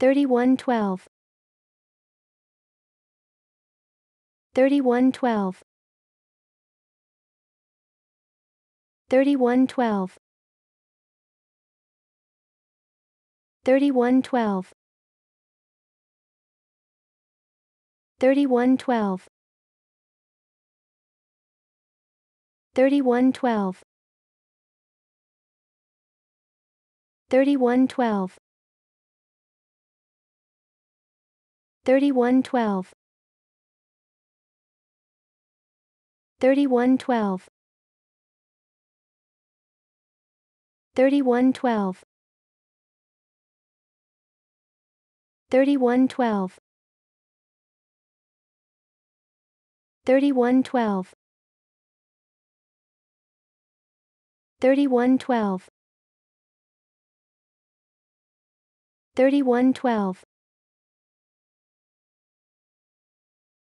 3112 3112 3112 3112 3112 3112 3112 3112 3112 3112 3112 3112 3112 3112